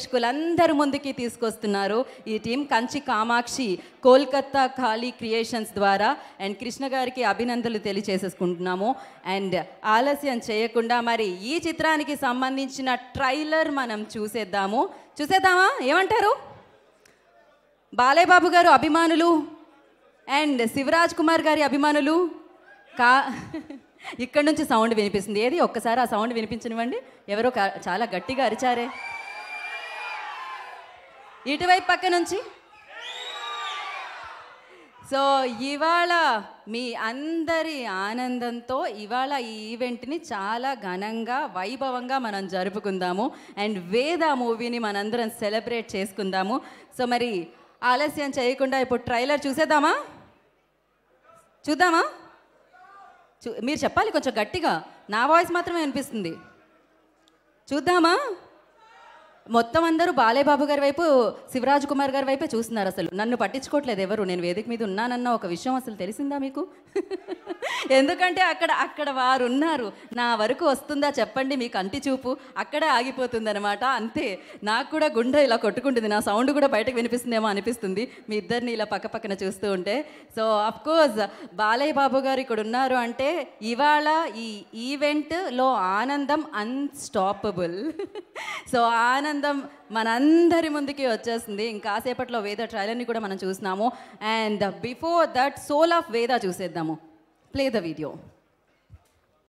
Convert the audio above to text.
ప్రేక్షకులందరి ముందుకి తీసుకొస్తున్నారు ఈ టీం కంచి కామాక్షి కోల్కత్తా ఖాళీ క్రియేషన్స్ ద్వారా అండ్ కృష్ణ గారికి అభినందనలు తెలియచేసేసుకుంటున్నాము అండ్ ఆలస్యం చేయకుండా మరి ఈ చిత్రానికి సంబంధించిన ట్రైలర్ మనం చూసేద్దాము చూసేద్దామా ఏమంటారు బాలేబాబు గారు అభిమానులు అండ్ శివరాజ్ కుమార్ గారి అభిమానులు కా ఇక్కడ నుంచి సౌండ్ వినిపిస్తుంది ఏది ఒక్కసారి ఆ సౌండ్ వినిపించనివ్వండి ఎవరో చాలా గట్టిగా అరిచారే ఇటువైపు పక్క నుంచి సో ఇవాళ మీ అందరి ఆనందంతో ఇవాళ ఈ ఈవెంట్ని చాలా ఘనంగా వైభవంగా మనం జరుపుకుందాము అండ్ వేద మూవీని మనందరం సెలబ్రేట్ చేసుకుందాము సో మరి ఆలస్యం చేయకుండా ఇప్పుడు ట్రైలర్ చూసేద్దామా చూద్దామా చూ మీరు చెప్పాలి కొంచెం గట్టిగా నా వాయిస్ మాత్రమే అనిపిస్తుంది చూద్దామా మొత్తం అందరూ బాలేబాబు గారి వైపు శివరాజ్ కుమార్ గారి వైపే చూస్తున్నారు అసలు నన్ను పట్టించుకోవట్లేదు ఎవరు నేను వేదిక మీద ఉన్నానన్న ఒక విషయం అసలు తెలిసిందా మీకు ఎందుకంటే అక్కడ అక్కడ వారు ఉన్నారు నా వరకు వస్తుందా చెప్పండి మీకు అంటి చూపు అక్కడే ఆగిపోతుందనమాట అంతే నాకు కూడా గుండె ఇలా కొట్టుకుంటుంది నా సౌండ్ కూడా బయటకు వినిపిస్తుందేమో అనిపిస్తుంది మీ ఇద్దరిని ఇలా పక్క పక్కన చూస్తూ ఉంటే సో కోర్స్ బాలయ్య బాబు గారు ఇక్కడ ఉన్నారు అంటే ఇవాళ ఈ ఈవెంట్లో ఆనందం అన్స్టాపబుల్ సో ఆనందం మనందరి ముందుకి వచ్చేసింది ఇంకాసేపట్లో వేద ట్రైలర్ని కూడా మనం చూసినాము and before that soul of Veda చూసేద్దాము ప్లే ద వీడియో